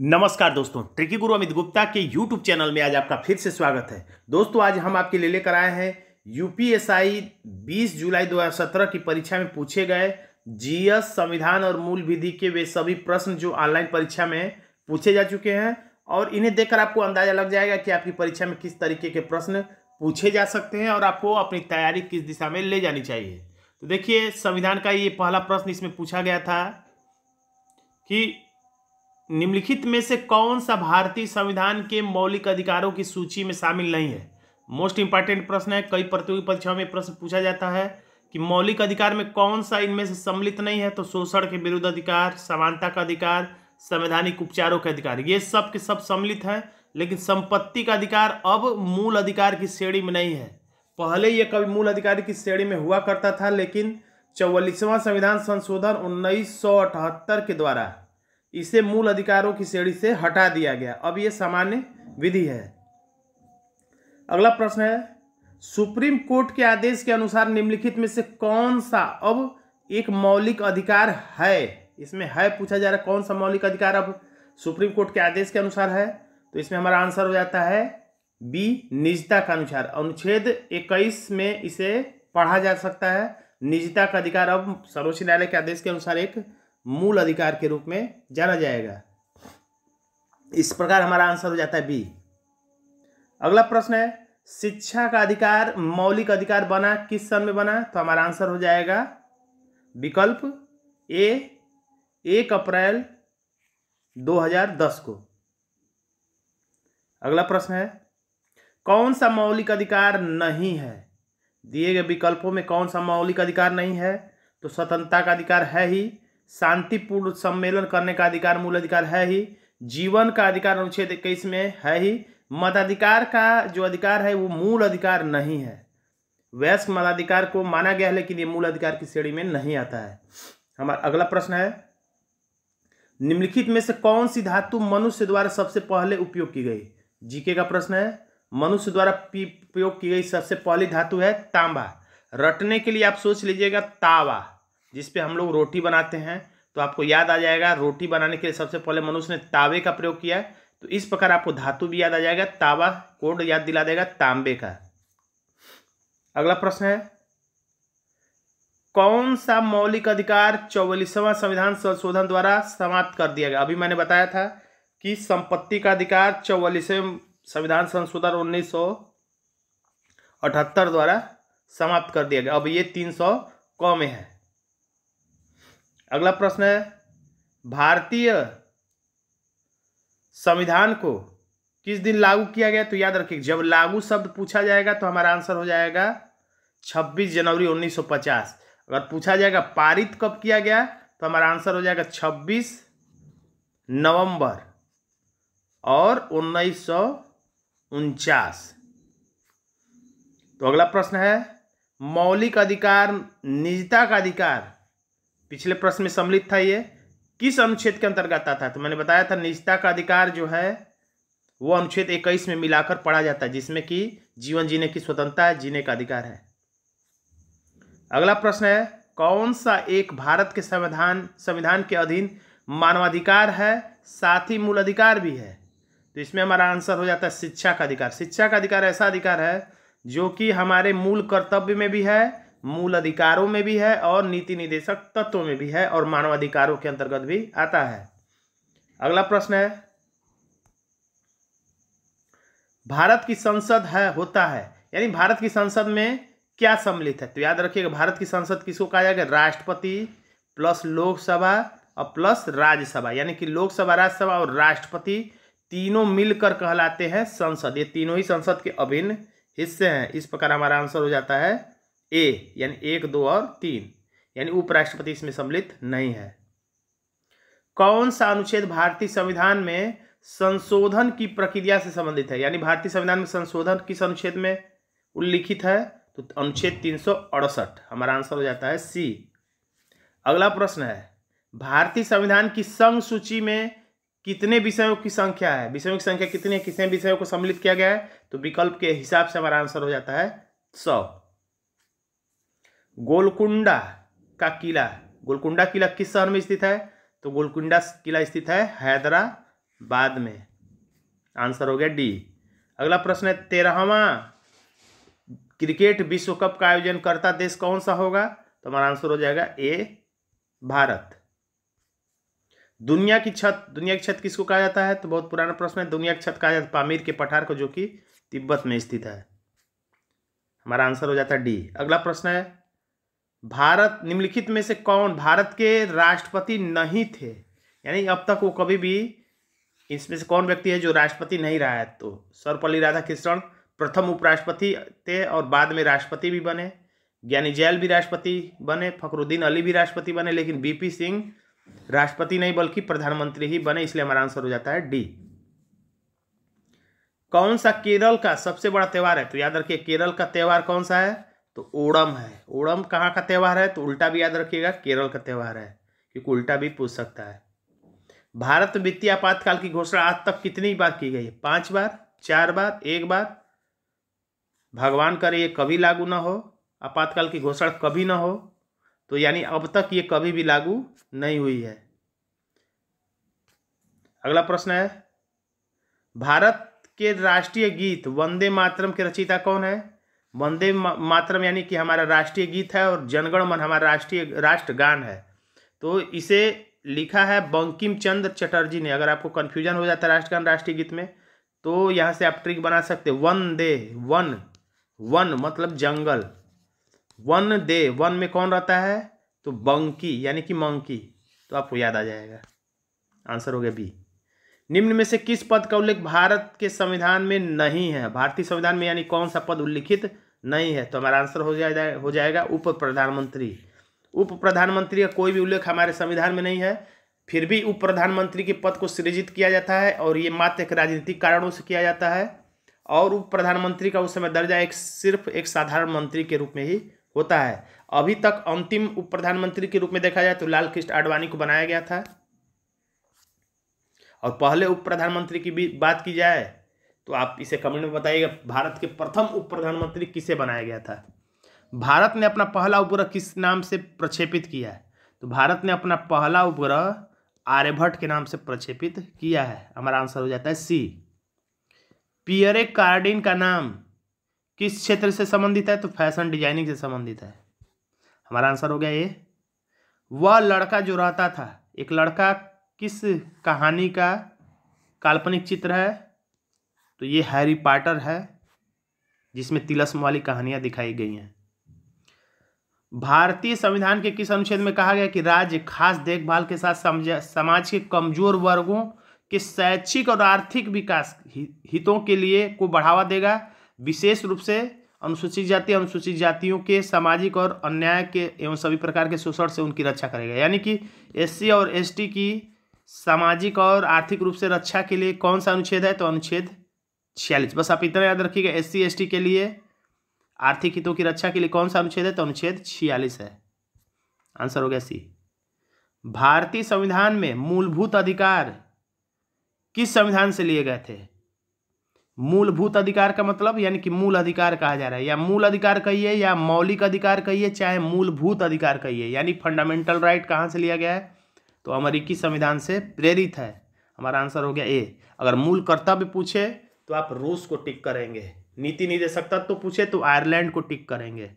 नमस्कार दोस्तों ट्रिकी गुरु अमित गुप्ता के यूट्यूब चैनल में आज आपका फिर से स्वागत है दोस्तों आज हम आपके लिए लेकर आए हैं यूपीएसआई 20 जुलाई 2017 की परीक्षा में पूछे गए जीएस संविधान और मूल विधि के वे सभी प्रश्न जो ऑनलाइन परीक्षा में पूछे जा चुके हैं और इन्हें देखकर आपको अंदाजा लग जाएगा कि आपकी परीक्षा में किस तरीके के प्रश्न पूछे जा सकते हैं और आपको अपनी तैयारी किस दिशा में ले जानी चाहिए तो देखिए संविधान का ये पहला प्रश्न इसमें पूछा गया था कि निम्नलिखित में से कौन सा भारतीय संविधान के मौलिक अधिकारों की सूची में शामिल नहीं है मोस्ट इंपॉर्टेंट प्रश्न है कई प्रतियोगी परीक्षाओं में प्रश्न पूछा जाता है कि मौलिक अधिकार में कौन सा इनमें से सम्मिलित नहीं है तो शोषण के विरुद्ध अधिकार समानता का अधिकार संवैधानिक उपचारों के अधिकार ये सब के सब सम्मिलित हैं लेकिन संपत्ति का अधिकार अब मूल अधिकार की श्रेणी में नहीं है पहले यह कभी मूल अधिकार की श्रेणी में हुआ करता था लेकिन चौवालीसवां संविधान संशोधन उन्नीस के द्वारा इसे मूल अधिकारों की श्रेणी से हटा दिया गया अब ये सामान्य विधि है अगला प्रश्न है सुप्रीम कोर्ट के आदेश के अनुसार निम्नलिखित में से कौन सा अब एक मौलिक अधिकार है इसमें है पूछा जा रहा है कौन सा मौलिक अधिकार अब सुप्रीम कोर्ट के आदेश के अनुसार है तो इसमें हमारा आंसर हो जाता है बी निजता का अनुसार अनुच्छेद 21 में इसे पढ़ा जा सकता है निजता का अधिकार अब सर्वोच्च न्यायालय के आदेश के अनुसार एक मूल अधिकार के रूप में जाना जाएगा इस प्रकार हमारा आंसर हो जाता है बी अगला प्रश्न है शिक्षा का अधिकार मौलिक अधिकार बना किस सन में बना तो हमारा आंसर हो जाएगा विकल्प ए एक अप्रैल 2010 को अगला प्रश्न है कौन सा मौलिक अधिकार नहीं है दिए गए विकल्पों में कौन सा मौलिक अधिकार नहीं है तो स्वतंत्रता का अधिकार है ही शांतिपूर्ण सम्मेलन करने का अधिकार मूल अधिकार है ही जीवन का अधिकार अनुच्छेद इक्कीस में है ही मताधिकार का जो अधिकार है वो मूल अधिकार नहीं है वयस्क मताधिकार को माना गया है लेकिन ये मूल अधिकार की श्रेणी में नहीं आता है हमारा अगला प्रश्न है निम्नलिखित में से कौन सी धातु मनुष्य द्वारा सबसे पहले उपयोग की गई जीके का प्रश्न है मनुष्य द्वारा उपयोग की गई सबसे पहली धातु है तांबा रटने के लिए आप सोच लीजिएगा तावा जिस पे हम लोग रोटी बनाते हैं तो आपको याद आ जाएगा रोटी बनाने के लिए सबसे पहले मनुष्य ने तावे का प्रयोग किया है तो इस प्रकार आपको धातु भी याद आ जाएगा तावा कोड याद दिला देगा तांबे का अगला प्रश्न है कौन सा मौलिक अधिकार चौवालीसवां संविधान संशोधन द्वारा समाप्त कर दिया गया अभी मैंने बताया था कि संपत्ति का अधिकार चौवालीसवें संविधान संशोधन उन्नीस सौ अठहत्तर द्वारा समाप्त कर दिया गया अब ये तीन सौ कौमे हैं है अगला प्रश्न है भारतीय संविधान को किस दिन लागू किया गया तो याद रखिए जब लागू शब्द पूछा जाएगा तो हमारा आंसर हो जाएगा 26 जनवरी 1950 अगर पूछा जाएगा पारित कब किया गया तो हमारा आंसर हो जाएगा 26 नवंबर और उन्नीस तो अगला प्रश्न है मौलिक अधिकार निजता का अधिकार पिछले प्रश्न में सम्मिलित था ये किस अनुच्छेद के अंतर्गत आता तो मैंने बताया था निजता का अधिकार जो है वो अनुच्छेद इक्कीस में मिलाकर पढ़ा जाता है जिसमें कि जीवन जीने की स्वतंत्रता है जीने का अधिकार है अगला प्रश्न है कौन सा एक भारत के संविधान संविधान के अधीन मानवाधिकार है साथ ही मूल अधिकार भी है तो इसमें हमारा आंसर हो जाता है शिक्षा का अधिकार शिक्षा का अधिकार ऐसा अधिकार है जो कि हमारे मूल कर्तव्य में भी है मूल अधिकारों में भी है और नीति निदेशक तत्व में भी है और मानवाधिकारों के अंतर्गत भी आता है अगला प्रश्न है भारत की संसद है होता है यानी भारत की संसद में क्या सम्मिलित है तो याद रखिएगा भारत की संसद किसको कहा जाएगा राष्ट्रपति प्लस लोकसभा और प्लस राज्यसभा यानी कि लोकसभा राज्यसभा और राष्ट्रपति तीनों मिलकर कहलाते हैं संसद ये तीनों ही संसद के अभिन्न हिस्से हैं इस प्रकार हमारा आंसर हो जाता है ए यानी एक दो और तीन यानी उपराष्ट्रपति इसमें सम्मिलित नहीं है कौन सा अनुच्छेद भारतीय संविधान में संशोधन की प्रक्रिया से संबंधित है यानी भारतीय संविधान में संशोधन किस अनुच्छेद में उल्लिखित है तो अनुच्छेद तीन हमारा आंसर हो जाता है सी अगला प्रश्न है भारतीय संविधान की संघ सूची में कितने विषयों की संख्या है विषयों की संख्या कितनी है कितने विषयों को सम्मिलित किया गया है तो विकल्प के हिसाब से हमारा आंसर हो जाता है सौ गोलकुंडा का किला गोलकुंडा किला किस शहर में स्थित है तो गोलकुंडा किला स्थित है हैदराबाद में आंसर हो गया डी अगला प्रश्न है तेरहवा क्रिकेट विश्व कप का आयोजन करता देश कौन सा होगा तो हमारा आंसर हो जाएगा ए भारत दुनिया की छत दुनिया की छत किसको कहा जाता है तो बहुत पुराना प्रश्न है दुनिया की छत कहा जाता है पामीर के पठार को जो कि तिब्बत में स्थित है हमारा आंसर हो जाता है डी अगला प्रश्न है भारत निम्नलिखित में से कौन भारत के राष्ट्रपति नहीं थे यानी अब तक वो कभी भी इसमें से कौन व्यक्ति है जो राष्ट्रपति नहीं रहा है तो सर्वपल्ली राधाकृष्णन प्रथम उपराष्ट्रपति थे और बाद में राष्ट्रपति भी बने ज्ञानी जैल भी राष्ट्रपति बने फखरुद्दीन अली भी राष्ट्रपति बने लेकिन बीपी सिंह राष्ट्रपति नहीं बल्कि प्रधानमंत्री ही बने इसलिए हमारा आंसर हो जाता है डी कौन सा केरल का सबसे बड़ा त्यौहार है तो याद रखिए केरल का त्यौहार कौन सा है तो ओणम है ओणम कहाँ का त्यौहार है तो उल्टा भी याद रखिएगा केरल का त्यौहार है क्योंकि उल्टा भी पूछ सकता है भारत में वित्तीय आपातकाल की घोषणा आज तक कितनी बार की गई है पांच बार चार बार एक बार भगवान करे ये कभी लागू ना हो आपातकाल की घोषणा कभी ना हो तो यानी अब तक ये कभी भी लागू नहीं हुई है अगला प्रश्न है भारत के राष्ट्रीय गीत वंदे मातरम के रचयिता कौन है वंदे मातरम यानी कि हमारा राष्ट्रीय गीत है और जनगण मन हमारा राष्ट्रीय राष्ट्रगान है तो इसे लिखा है बंकिम चंद्र चटर्जी ने अगर आपको कन्फ्यूजन हो जाता है राष्ट्रगान राष्ट्रीय गीत में तो यहाँ से आप ट्रिक बना सकते वन दे वन वन मतलब जंगल वन दे वन में कौन रहता है तो बंकी यानी कि मंकी तो आपको याद आ जाएगा आंसर हो गया बी निम्न में से किस पद का उल्लेख भारत के संविधान में नहीं है भारतीय संविधान में यानी कौन सा पद उल्लिखित नहीं है तो हमारा आंसर हो जाए हो जाएगा उप प्रधानमंत्री उप प्रधानमंत्री का कोई भी उल्लेख हमारे संविधान में नहीं है फिर भी उप प्रधानमंत्री के पद को सृजित किया जाता है और ये मात्र एक राजनीतिक कारणों से किया जाता है और उप प्रधानमंत्री का उस समय दर्जा एक सिर्फ एक साधारण मंत्री के रूप में ही होता है अभी तक अंतिम उप प्रधानमंत्री के रूप में देखा जाए तो लाल कृष्ण आडवाणी को बनाया गया था और पहले उप प्रधानमंत्री की भी बात की जाए तो आप इसे कमेंट में बताइएगा भारत के प्रथम उप प्रधानमंत्री किसे बनाया गया था भारत ने अपना पहला उपग्रह किस नाम से प्रक्षेपित किया है तो भारत ने अपना पहला उपग्रह आर्यभट्ट के नाम से प्रक्षेपित किया है हमारा आंसर हो जाता है सी पियरे कार्डिन का नाम किस क्षेत्र से संबंधित है तो फैशन डिजाइनिंग से संबंधित है हमारा आंसर हो गया ये वह लड़का जो रहता था एक लड़का किस कहानी का काल्पनिक चित्र है तो ये हैरी पॉटर है जिसमें तिलस्म वाली कहानियां दिखाई गई हैं भारतीय संविधान के किस अनुच्छेद में कहा गया कि राज्य खास देखभाल के साथ समाज के कमजोर वर्गों के शैक्षिक और आर्थिक विकास हितों के लिए को बढ़ावा देगा विशेष रूप से अनुसूचित जाति अनुसूचित जातियों के सामाजिक और अन्याय के एवं सभी प्रकार के शोषण से उनकी रक्षा करेगा यानी कि एससी और एसटी की सामाजिक और आर्थिक रूप से रक्षा के लिए कौन सा अनुच्छेद है तो अनुच्छेद छियालीस बस आप इतना याद रखिएगा एस सी के लिए आर्थिक हितों की रक्षा के लिए कौन सा अनुच्छेद है तो अनुच्छेद छियालीस है आंसर हो गया सी भारतीय संविधान में मूलभूत अधिकार किस संविधान से लिए गए थे मूलभूत अधिकार का मतलब यानी कि मूल अधिकार कहा जा रहा है या मूल अधिकार कहिए या मौलिक अधिकार कहिए चाहे मूलभूत अधिकार कहिए यानी फंडामेंटल राइट कहाँ से लिया गया है तो अमेरिकी संविधान से प्रेरित है हमारा आंसर हो गया ए अगर मूल कर्तव्य पूछे तो आप रूस को टिक करेंगे नीति नहीं दे सकता तो पूछे तो आयरलैंड को टिक करेंगे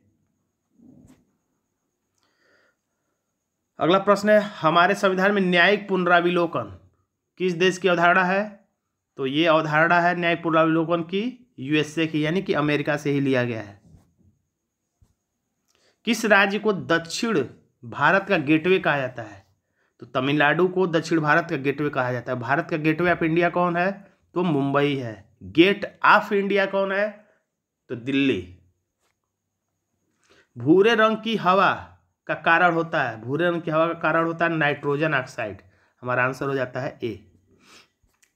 अगला प्रश्न है हमारे संविधान में न्यायिक पुनराविलोकन किस देश की अवधारणा है तो ये अवधारणा है न्यायिक पुनराविलोकन की यूएसए की यानी कि अमेरिका से ही लिया गया है किस राज्य को दक्षिण भारत का गेटवे कहा जाता है तो तमिलनाडु को दक्षिण भारत का गेटवे कहा जाता है भारत का गेटवे ऑफ इंडिया कौन है तो मुंबई है गेट ऑफ इंडिया कौन है तो दिल्ली भूरे रंग की हवा का कारण होता है भूरे रंग की हवा का कारण होता है नाइट्रोजन ऑक्साइड हमारा आंसर हो जाता है ए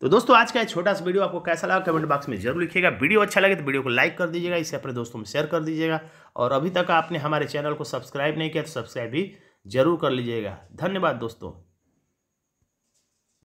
तो दोस्तों आज का ये छोटा सा वीडियो आपको कैसा लगा कमेंट बॉक्स में जरूर लिखिएगा वीडियो अच्छा लगे तो वीडियो को लाइक कर दीजिएगा इसे अपने दोस्तों में शेयर कर दीजिएगा और अभी तक आपने हमारे चैनल को सब्सक्राइब नहीं किया तो सब्सक्राइब भी जरूर कर लीजिएगा धन्यवाद दोस्तों